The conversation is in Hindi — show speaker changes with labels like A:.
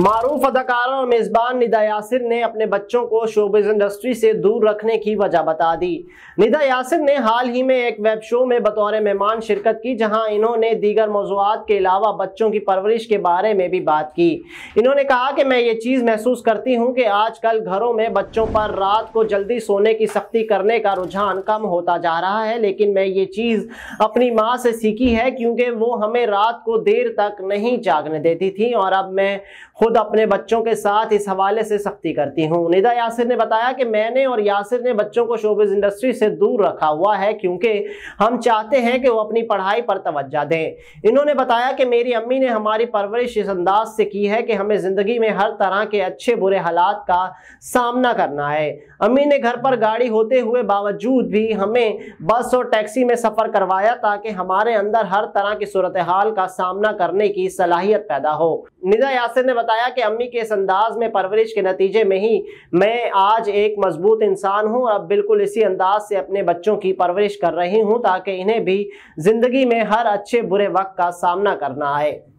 A: मारूफ अदाकारा और मेज़बान निदा यासिर ने अपने बच्चों को शोबिज इंडस्ट्री से दूर रखने की वजह बता दी निदा यासिर ने हाल ही में एक वेब शो में बतौर मेहमान शिरकत की जहां इन्होंने दीगर मौजूद के अलावा बच्चों की परवरिश के बारे में भी बात की इन्होंने कहा कि मैं ये चीज़ महसूस करती हूँ कि आजकल घरों में बच्चों पर रात को जल्दी सोने की सख्ती करने का रुझान कम होता जा रहा है लेकिन मैं ये चीज़ अपनी माँ से सीखी है क्योंकि वो हमें रात को देर तक नहीं जागने देती थी और अब मैं खुद अपने बच्चों के साथ इस हवाले से सख्ती करती हूँ निदा यासिर ने बताया कि मैंने और यासिर ने बच्चों को शोबिज इंडस्ट्री से दूर रखा हुआ है क्योंकि हम चाहते हैं कि वो अपनी पढ़ाई पर तोज्जा दें इन्होंने बताया कि मेरी अम्मी ने हमारी परवरिश इस अंदाज से की है कि हमें ज़िंदगी में हर तरह के अच्छे बुरे हालात का सामना करना है अम्मी ने घर पर गाड़ी होते हुए बावजूद भी हमें बस और टैक्सी में सफ़र करवाया ताकि हमारे अंदर हर तरह की सूरत हाल का सामना करने की सलाहियत पैदा हो निदा यासिर ने बताया बताया कि अम्मी के इस अंदाज में परवरिश के नतीजे में ही मैं आज एक मजबूत इंसान हूँ अब बिल्कुल इसी अंदाज से अपने बच्चों की परवरिश कर रही हूँ ताकि इन्हें भी ज़िंदगी में हर अच्छे बुरे वक्त का सामना करना आए